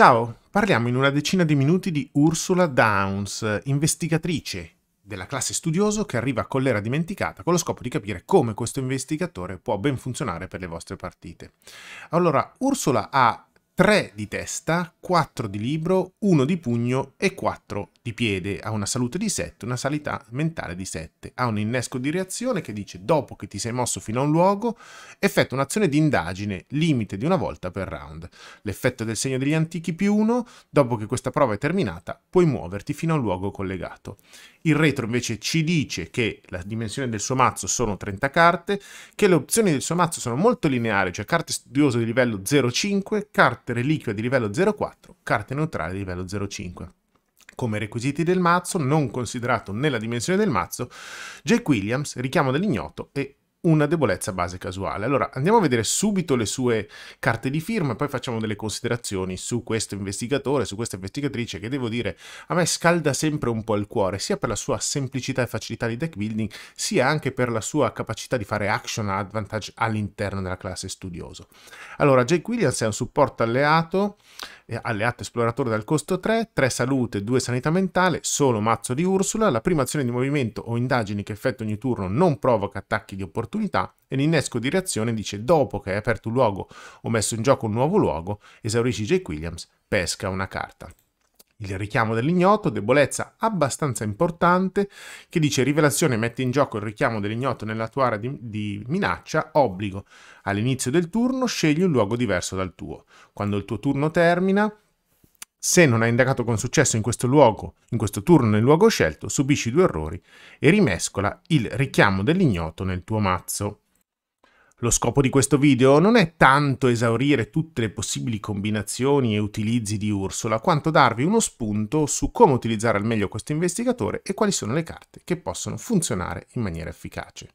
Ciao, parliamo in una decina di minuti di Ursula Downs, investigatrice della classe studioso che arriva a Collera Dimenticata con lo scopo di capire come questo investigatore può ben funzionare per le vostre partite. Allora, Ursula ha 3 di testa, 4 di libro, 1 di pugno e 4 di piede. Ha una salute di 7, una salità mentale di 7. Ha un innesco di reazione che dice dopo che ti sei mosso fino a un luogo, effettua un'azione di indagine, limite di una volta per round. L'effetto del segno degli antichi più 1, dopo che questa prova è terminata, puoi muoverti fino a un luogo collegato il retro invece ci dice che la dimensione del suo mazzo sono 30 carte, che le opzioni del suo mazzo sono molto lineari, cioè carte studiose di livello 0,5, carte reliquia di livello 0,4, carte neutrale di livello 0,5 come requisiti del mazzo, non considerato nella dimensione del mazzo, Jake Williams, richiamo dell'ignoto e una debolezza base casuale. Allora andiamo a vedere subito le sue carte di firma e poi facciamo delle considerazioni su questo investigatore, su questa investigatrice che devo dire a me scalda sempre un po' il cuore, sia per la sua semplicità e facilità di deck building, sia anche per la sua capacità di fare action advantage all'interno della classe studioso. Allora Jake Williams è un supporto alleato, eh, alleato esploratore dal costo 3, 3 salute, 2 sanità mentale, solo mazzo di Ursula, la prima azione di movimento o indagini che effettua ogni turno non provoca attacchi di opportunità opportunità e l'innesco di reazione dice dopo che hai aperto un luogo o messo in gioco un nuovo luogo, esaurisci Jake Williams, pesca una carta. Il richiamo dell'ignoto, debolezza abbastanza importante, che dice rivelazione mette in gioco il richiamo dell'ignoto nella tua area di, di, minaccia, obbligo. All'inizio del turno scegli un luogo diverso dal tuo. Quando il tuo turno termina, se non hai indagato con successo in questo luogo, in questo turno nel luogo scelto, subisci due errori e rimescola il richiamo dell'ignoto nel tuo mazzo. Lo scopo di questo video non è tanto esaurire tutte le possibili combinazioni e utilizzi di Ursula, quanto darvi uno spunto su come utilizzare al meglio questo investigatore e quali sono le carte che possono funzionare in maniera efficace.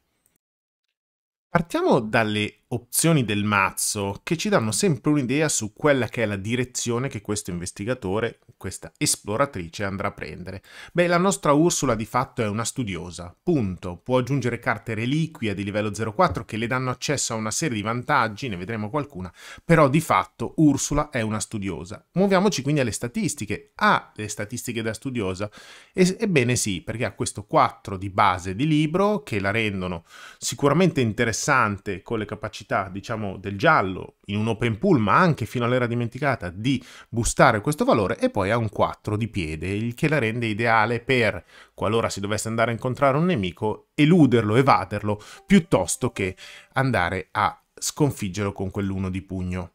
Partiamo dalle opzioni del mazzo che ci danno sempre un'idea su quella che è la direzione che questo investigatore, questa esploratrice andrà a prendere. Beh, la nostra Ursula di fatto è una studiosa, punto. Può aggiungere carte reliquia di livello 04 che le danno accesso a una serie di vantaggi, ne vedremo qualcuna, però di fatto Ursula è una studiosa. Muoviamoci quindi alle statistiche. Ha ah, le statistiche da studiosa? E, ebbene sì, perché ha questo 4 di base di libro che la rendono sicuramente interessante con le capacità capacità, diciamo, del giallo in un open pool, ma anche fino all'era dimenticata, di boostare questo valore e poi ha un 4 di piede, il che la rende ideale per, qualora si dovesse andare a incontrare un nemico, eluderlo, evaderlo, piuttosto che andare a sconfiggerlo con quell'1 di pugno.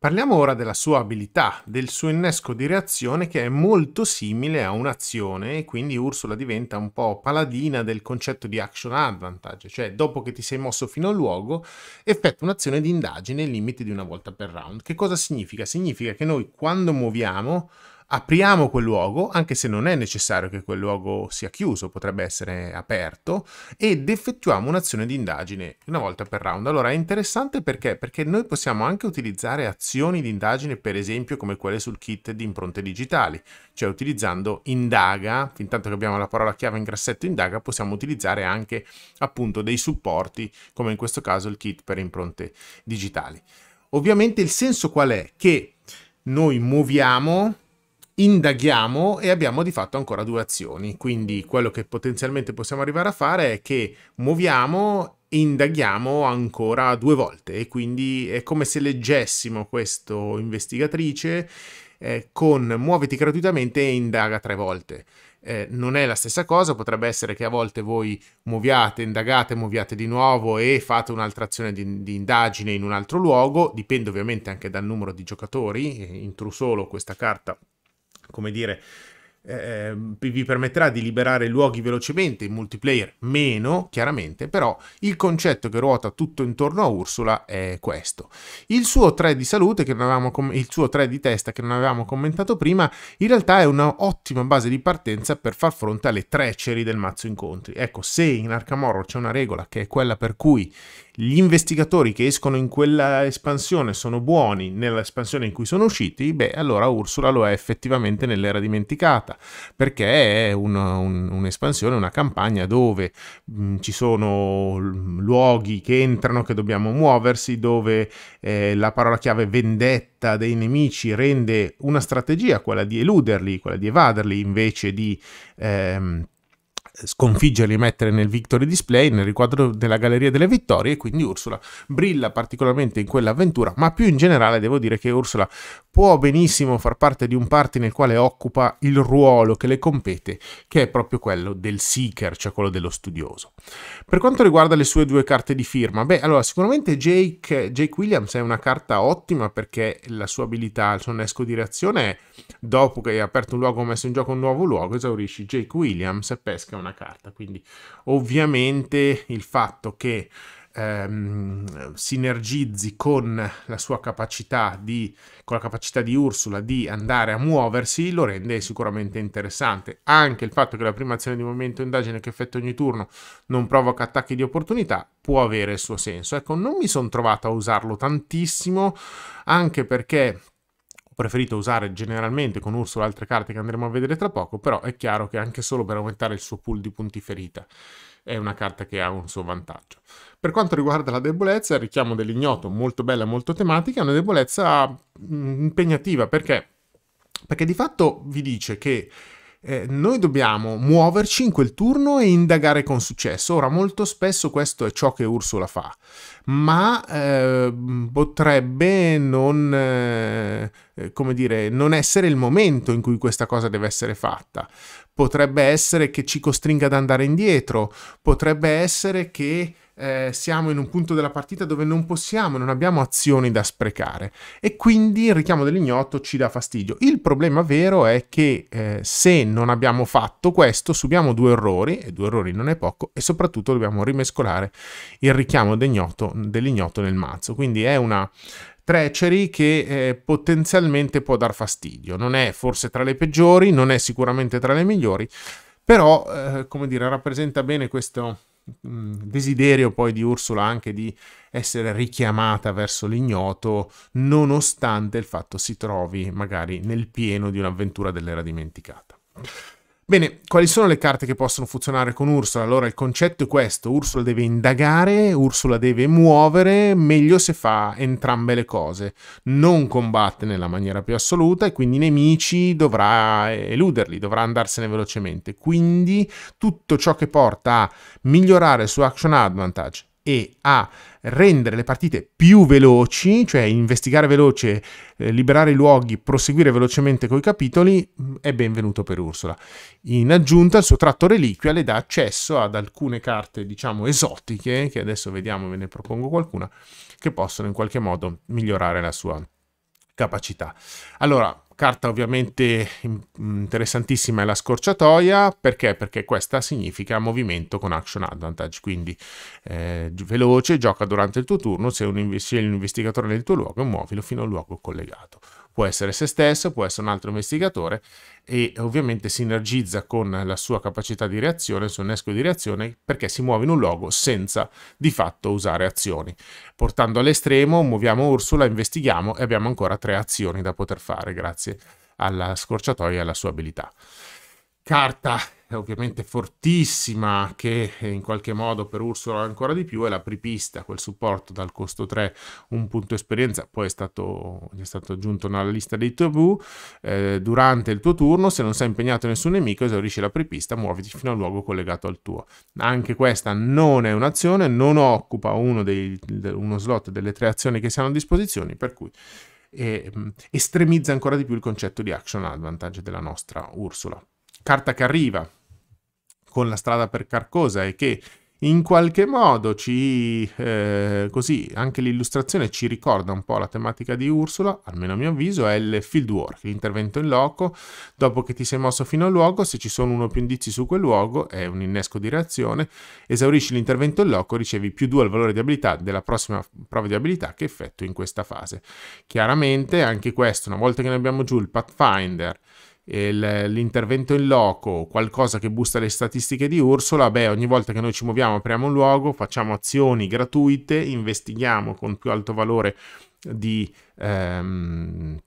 Parliamo ora della sua abilità, del suo innesco di reazione che è molto simile a un'azione e quindi Ursula diventa un po' paladina del concetto di action advantage, cioè dopo che ti sei mosso fino al luogo effettua un'azione di indagine ai limiti di una volta per round. Che cosa significa? Significa che noi quando muoviamo apriamo quel luogo, anche se non è necessario che quel luogo sia chiuso, potrebbe essere aperto, ed effettuiamo un'azione di indagine una volta per round. Allora è interessante perché? Perché noi possiamo anche utilizzare azioni di indagine, per esempio come quelle sul kit di impronte digitali, cioè utilizzando indaga, fin tanto che abbiamo la parola chiave in grassetto indaga, possiamo utilizzare anche appunto dei supporti, come in questo caso il kit per impronte digitali. Ovviamente il senso qual è? Che noi muoviamo indaghiamo e abbiamo di fatto ancora due azioni. Quindi quello che potenzialmente possiamo arrivare a fare è che muoviamo e indaghiamo ancora due volte e quindi è come se leggessimo questo investigatrice eh, con muoviti gratuitamente e indaga tre volte. Eh, non è la stessa cosa, potrebbe essere che a volte voi muoviate, indagate, muoviate di nuovo e fate un'altra azione di, di indagine in un altro luogo, dipende ovviamente anche dal numero di giocatori, eh, in solo questa carta come dire, eh, vi permetterà di liberare luoghi velocemente, in multiplayer meno, chiaramente, però il concetto che ruota tutto intorno a Ursula è questo. Il suo 3 di salute, che non avevamo com- il suo 3 di testa che non avevamo commentato prima, in realtà è un'ottima base di partenza per far fronte alle treceri del mazzo incontri. Ecco, se in Arkham Horror c'è una regola che è quella per cui gli investigatori che escono in quella espansione sono buoni nell'espansione in cui sono usciti, beh, allora Ursula lo è effettivamente nell'era dimenticata stata, perché è un, un, un'espansione, una campagna dove mh, mm, ci sono luoghi che entrano, che dobbiamo muoversi, dove eh, la parola chiave vendetta dei nemici rende una strategia, quella di eluderli, quella di evaderli, invece di... Ehm, sconfiggerli e mettere nel victory display, nel riquadro della galleria delle vittorie, e quindi Ursula brilla particolarmente in quell'avventura, ma più in generale devo dire che Ursula può benissimo far parte di un party nel quale occupa il ruolo che le compete, che è proprio quello del seeker, cioè quello dello studioso. Per quanto riguarda le sue due carte di firma, beh, allora sicuramente Jake, Jake Williams è una carta ottima perché la sua abilità, il suo nesco di reazione è dopo che hai aperto un luogo o messo in gioco un nuovo luogo, esaurisci Jake Williams e pesca una carta. Quindi ovviamente il fatto che ehm, sinergizzi con la sua capacità di, con la capacità di Ursula di andare a muoversi lo rende sicuramente interessante. Anche il fatto che la prima azione di movimento indagine che effetto ogni turno non provoca attacchi di opportunità può avere il suo senso. Ecco, non mi sono trovato a usarlo tantissimo anche perché preferito usare generalmente con Ursula altre carte che andremo a vedere tra poco, però è chiaro che anche solo per aumentare il suo pool di punti ferita è una carta che ha un suo vantaggio. Per quanto riguarda la debolezza, il richiamo dell'ignoto, molto bella e molto tematica, è una debolezza mm, impegnativa perché, perché di fatto vi dice che eh, noi dobbiamo muoverci in quel turno e indagare con successo. Ora, molto spesso questo è ciò che Ursula fa, ma eh, potrebbe non, eh, eh, come dire, non essere il momento in cui questa cosa deve essere fatta. Potrebbe essere che ci costringa ad andare indietro, potrebbe essere che eh, siamo in un punto della partita dove non possiamo, non abbiamo azioni da sprecare e quindi il richiamo dell'ignoto ci dà fastidio. Il problema vero è che eh, se non abbiamo fatto questo subiamo due errori, e due errori non è poco, e soprattutto dobbiamo rimescolare il richiamo dell'ignoto nel mazzo. Quindi è una treceri che eh, potenzialmente può dar fastidio. Non è forse tra le peggiori, non è sicuramente tra le migliori, però, eh, come dire, rappresenta bene questo Mm, desiderio poi di Ursula anche di essere richiamata verso l'ignoto, nonostante il fatto si trovi magari nel pieno di un'avventura dell'era dimenticata. Bene, quali sono le carte che possono funzionare con Ursula? Allora il concetto è questo, Ursula deve indagare, Ursula deve muovere, meglio se fa entrambe le cose, non combatte nella maniera più assoluta e quindi i nemici dovrà eluderli, dovrà andarsene velocemente, quindi tutto ciò che porta a migliorare su Action Advantage, e a rendere le partite più veloci, cioè investigare veloce, eh, liberare i luoghi, proseguire velocemente con i capitoli, mm, è benvenuto per Ursula. In aggiunta il suo tratto reliquia le dà accesso ad alcune carte, diciamo, esotiche, che adesso vediamo, ve ne propongo qualcuna, che possono in qualche modo migliorare la sua capacità. Allora, carta ovviamente mm, interessantissima è la scorciatoia, perché? Perché questa significa movimento con action advantage, quindi eh, veloce, gioca durante il tuo turno, se, un, se l'investigatore nel tuo luogo, muovilo fino al luogo collegato può essere se stesso, può essere un altro investigatore e ovviamente sinergizza con la sua capacità di reazione, il suo innesco di reazione, perché si muove in un luogo senza di fatto usare azioni. Portando all'estremo, muoviamo Ursula, investighiamo e abbiamo ancora tre azioni da poter fare grazie alla scorciatoia e alla sua abilità carta ovviamente fortissima che in qualche modo per Ursula ancora di più è la pripista, quel supporto dal costo 3 un punto esperienza, poi è stato, è stato aggiunto nella lista dei tabù, eh, durante il tuo turno se non sei impegnato nessun nemico esaurisci la pripista, muoviti fino al luogo collegato al tuo. Anche questa non è un'azione, non occupa uno, dei, uno slot delle tre azioni che siano a disposizione, per cui eh, estremizza ancora di più il concetto di action advantage della nostra Ursula carta che arriva con la strada per Carcosa e che in qualche modo ci, eh, così, anche l'illustrazione ci ricorda un po' la tematica di Ursula, almeno a mio avviso, è il field work, l'intervento in loco, dopo che ti sei mosso fino al luogo, se ci sono uno o più indizi su quel luogo, è un innesco di reazione, esaurisci l'intervento in loco, ricevi più 2 al valore di abilità della prossima prova di abilità che effettui in questa fase. Chiaramente anche questo, una volta che ne abbiamo giù il Pathfinder, il, l'intervento in loco, qualcosa che busta le statistiche di Ursula, beh, ogni volta che noi ci muoviamo apriamo un luogo, facciamo azioni gratuite, investighiamo con più alto valore di, ehm,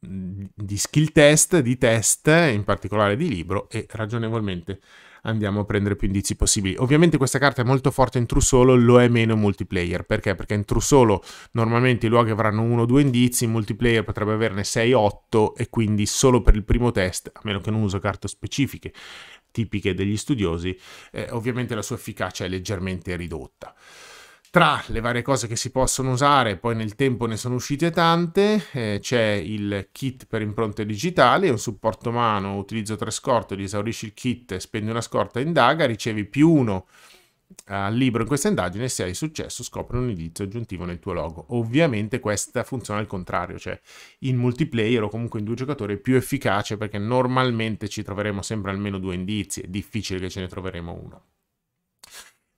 di skill test, di test, in particolare di libro, e ragionevolmente andiamo a prendere più indizi possibili. Ovviamente questa carta è molto forte in true solo, lo è meno in multiplayer. Perché? Perché in true solo normalmente i luoghi avranno uno o due indizi, in multiplayer potrebbe averne 6-8 e quindi solo per il primo test, a meno che non uso carte specifiche tipiche degli studiosi, eh, ovviamente la sua efficacia è leggermente ridotta. Tra le varie cose che si possono usare, poi nel tempo ne sono uscite tante, eh, c'è il kit per impronte digitali, un supporto mano, utilizzo tre scorte, li esaurisci il kit, spendi una scorta, indaga, ricevi più uno eh, al libro in questa indagine, se hai successo scopri un indizio aggiuntivo nel tuo logo. Ovviamente questa funziona al contrario, cioè in multiplayer o comunque in due giocatori è più efficace perché normalmente ci troveremo sempre almeno due indizi, è difficile che ce ne troveremo uno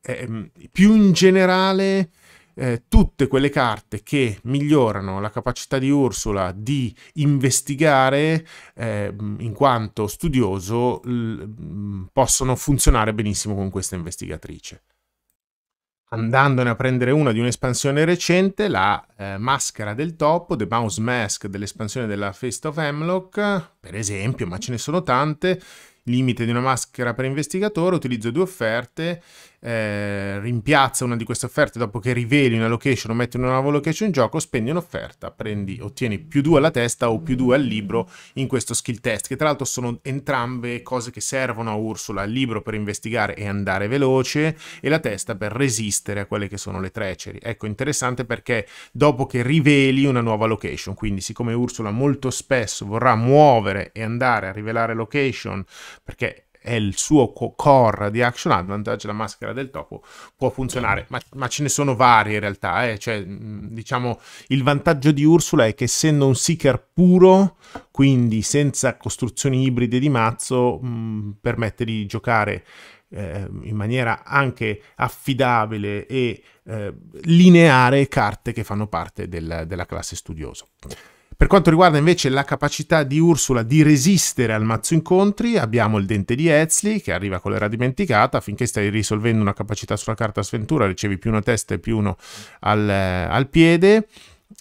eh, ehm, più in generale eh, tutte quelle carte che migliorano la capacità di Ursula di investigare eh, in quanto studioso l- mm, possono funzionare benissimo con questa investigatrice. Andandone a prendere una di un'espansione recente, la eh, Maschera del Topo, The Mouse Mask dell'espansione della Fist of Hemlock, per esempio, ma ce ne sono tante, limite di una maschera per investigatore, utilizzo due offerte, eh, rimpiazza una di queste offerte dopo che riveli una location o metti una nuova location in gioco, spendi un'offerta, prendi, ottieni più due alla testa o più due al libro in questo skill test, che tra l'altro sono entrambe cose che servono a Ursula, il libro per investigare e andare veloce e la testa per resistere a quelle che sono le treceri. Ecco, interessante perché dopo che riveli una nuova location, quindi siccome Ursula molto spesso vorrà muovere e andare a rivelare location perché è il suo core di Action Advantage, la maschera del topo, può funzionare. Ma, ma ce ne sono varie in realtà. Eh? Cioè, diciamo, il vantaggio di Ursula è che essendo un seeker puro, quindi senza costruzioni ibride di mazzo, mh, permette di giocare eh, in maniera anche affidabile e eh, lineare carte che fanno parte del, della classe studioso. Per quanto riguarda invece la capacità di Ursula di resistere al mazzo incontri, abbiamo il dente di Ezli che arriva con l'era dimenticata, finché stai risolvendo una capacità sulla carta sventura ricevi più una testa e più uno al, eh, al piede,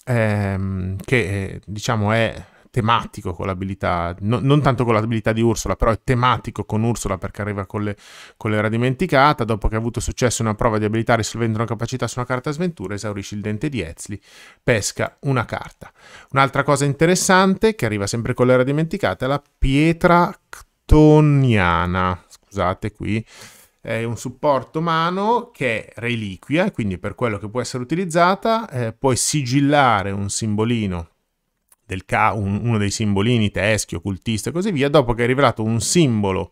ehm, che eh, diciamo è tematico con l'abilità, no, non tanto con l'abilità di Ursula, però è tematico con Ursula perché arriva con, le, con l'era dimenticata, dopo che ha avuto successo una prova di abilità risolvendo una capacità su una carta sventura, esaurisce il dente di Ezli, pesca una carta. Un'altra cosa interessante che arriva sempre con l'era dimenticata è la pietra ctoniana, scusate qui, è un supporto umano che è reliquia, quindi per quello che può essere utilizzata, eh, puoi sigillare un simbolino del K, un, uno dei simbolini teschi, occultista e così via, dopo che hai rivelato un simbolo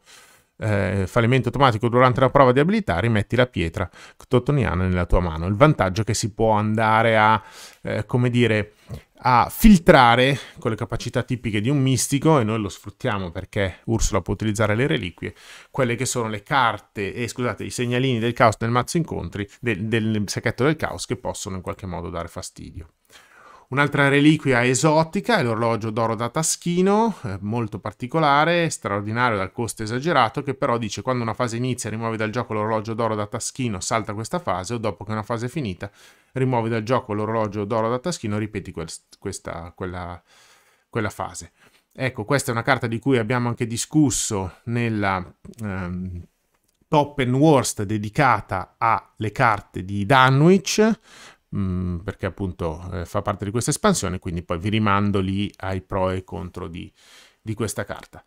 eh, fallimento automatico durante la prova di abilità, rimetti la pietra ctotoniana nella tua mano. Il vantaggio è che si può andare a, eh, come dire, a filtrare con le capacità tipiche di un mistico, e noi lo sfruttiamo perché Ursula può utilizzare le reliquie, quelle che sono le carte, e eh, scusate, i segnalini del caos nel mazzo incontri, del, del sacchetto del caos, che possono in qualche modo dare fastidio. Un'altra reliquia esotica è l'orologio d'oro da taschino, eh, molto particolare, straordinario dal costo esagerato, che però dice quando una fase inizia rimuovi dal gioco l'orologio d'oro da taschino, salta questa fase o dopo che una fase è finita rimuovi dal gioco l'orologio d'oro da taschino, ripeti quel, questa, quella, quella fase. Ecco, questa è una carta di cui abbiamo anche discusso nella ehm, Top and Worst dedicata alle carte di Dunwich, Mm, perché appunto eh, fa parte di questa espansione, quindi poi vi rimando lì ai pro e contro di, di questa carta.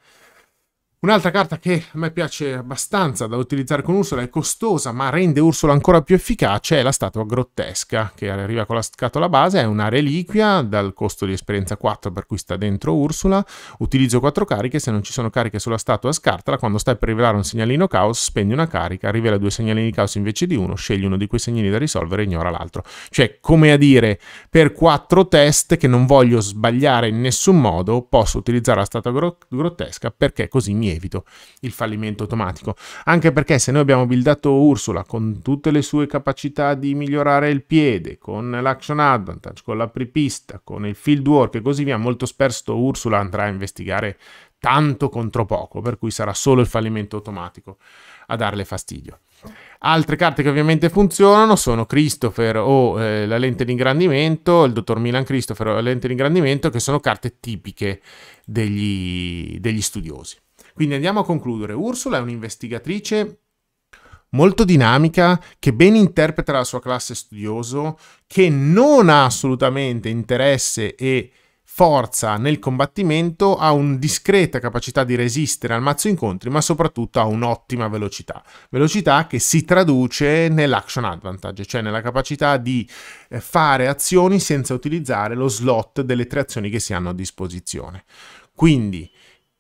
Un'altra carta che a me piace abbastanza da utilizzare con Ursula, è costosa ma rende Ursula ancora più efficace, è la statua grottesca che arriva con la scatola base, è una reliquia dal costo di esperienza 4 per cui sta dentro Ursula, utilizzo 4 cariche, se non ci sono cariche sulla statua scartala, quando stai per rivelare un segnalino caos spendi una carica, rivela due segnalini caos invece di uno, scegli uno di quei segnalini da risolvere e ignora l'altro. Cioè, come a dire, per 4 test che non voglio sbagliare in nessun modo, posso utilizzare la statua grottesca perché così mi evito il fallimento automatico, anche perché se noi abbiamo buildato Ursula con tutte le sue capacità di migliorare il piede, con l'action advantage, con la prepista, con il field work e così via, molto spesso Ursula andrà a investigare tanto contro poco, per cui sarà solo il fallimento automatico a darle fastidio. Altre carte che ovviamente funzionano sono Christopher o eh, la lente di ingrandimento, il dottor Milan Christopher o la lente di ingrandimento, che sono carte tipiche degli, degli studiosi. Quindi andiamo a concludere. Ursula è un'investigatrice molto dinamica, che ben interpreta la sua classe studioso, che non ha assolutamente interesse e forza nel combattimento, ha una discreta capacità di resistere al mazzo incontri, ma soprattutto ha un'ottima velocità. Velocità che si traduce nell'action advantage, cioè nella capacità di eh, fare azioni senza utilizzare lo slot delle tre azioni che si hanno a disposizione. Quindi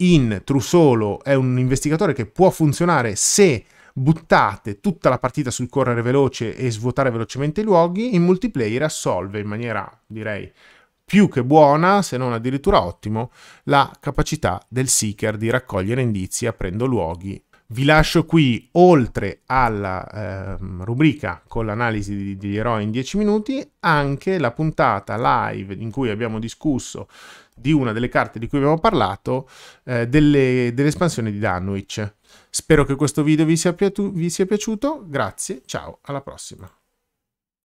in Trusolo è un investigatore che può funzionare se buttate tutta la partita sul correre veloce e svuotare velocemente i luoghi, in multiplayer assolve in maniera, direi, più che buona, se non addirittura ottimo, la capacità del seeker di raccogliere indizi aprendo luoghi. Vi lascio qui, oltre alla eh, rubrica con l'analisi degli eroi in 10 minuti, anche la puntata live in cui abbiamo discusso di una delle carte di cui abbiamo parlato, eh, dell'espansione di Danwich. Spero che questo video vi sia, vi sia piaciuto, grazie, ciao, alla prossima.